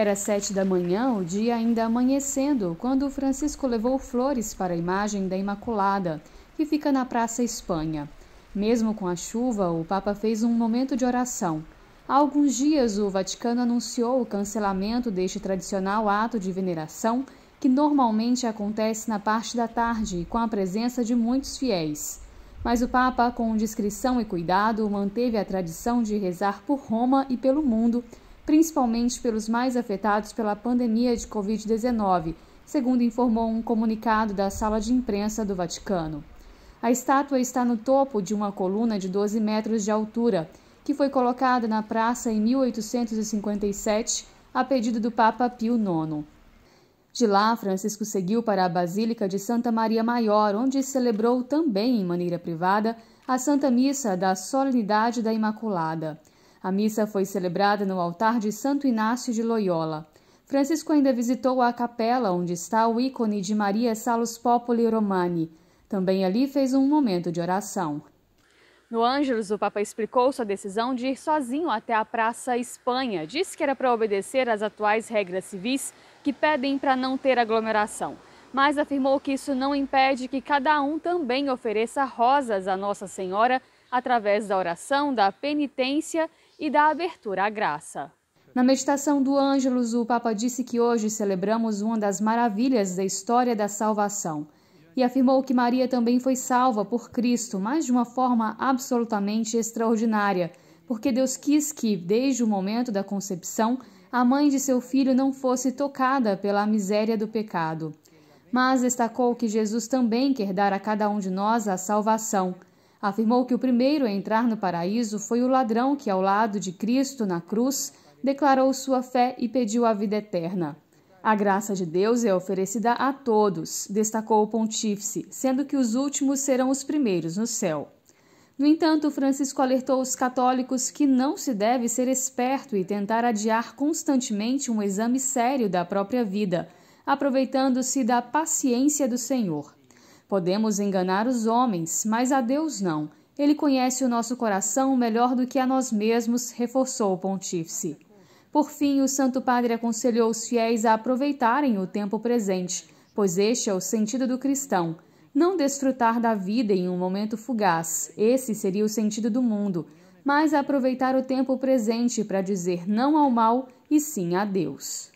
Era sete da manhã, o dia ainda amanhecendo, quando Francisco levou flores para a imagem da Imaculada, que fica na Praça Espanha. Mesmo com a chuva, o Papa fez um momento de oração. Há alguns dias, o Vaticano anunciou o cancelamento deste tradicional ato de veneração, que normalmente acontece na parte da tarde, com a presença de muitos fiéis. Mas o Papa, com discrição e cuidado, manteve a tradição de rezar por Roma e pelo mundo principalmente pelos mais afetados pela pandemia de Covid-19, segundo informou um comunicado da sala de imprensa do Vaticano. A estátua está no topo de uma coluna de 12 metros de altura, que foi colocada na praça em 1857, a pedido do Papa Pio IX. De lá, Francisco seguiu para a Basílica de Santa Maria Maior, onde celebrou também, em maneira privada, a Santa Missa da Solenidade da Imaculada. A missa foi celebrada no altar de Santo Inácio de Loyola. Francisco ainda visitou a capela onde está o ícone de Maria Salus Populi Romani. Também ali fez um momento de oração. No Ângelos, o Papa explicou sua decisão de ir sozinho até a Praça Espanha. Disse que era para obedecer às atuais regras civis que pedem para não ter aglomeração. Mas afirmou que isso não impede que cada um também ofereça rosas à Nossa Senhora através da oração, da penitência e da abertura à graça. Na meditação do Ângelus, o Papa disse que hoje celebramos uma das maravilhas da história da salvação e afirmou que Maria também foi salva por Cristo, mas de uma forma absolutamente extraordinária, porque Deus quis que, desde o momento da concepção, a mãe de seu filho não fosse tocada pela miséria do pecado. Mas destacou que Jesus também quer dar a cada um de nós a salvação. Afirmou que o primeiro a entrar no paraíso foi o ladrão que, ao lado de Cristo na cruz, declarou sua fé e pediu a vida eterna. A graça de Deus é oferecida a todos, destacou o pontífice, sendo que os últimos serão os primeiros no céu. No entanto, Francisco alertou os católicos que não se deve ser esperto e tentar adiar constantemente um exame sério da própria vida, aproveitando-se da paciência do Senhor. Podemos enganar os homens, mas a Deus não. Ele conhece o nosso coração melhor do que a nós mesmos, reforçou o pontífice. Por fim, o Santo Padre aconselhou os fiéis a aproveitarem o tempo presente, pois este é o sentido do cristão. Não desfrutar da vida em um momento fugaz, esse seria o sentido do mundo, mas aproveitar o tempo presente para dizer não ao mal e sim a Deus.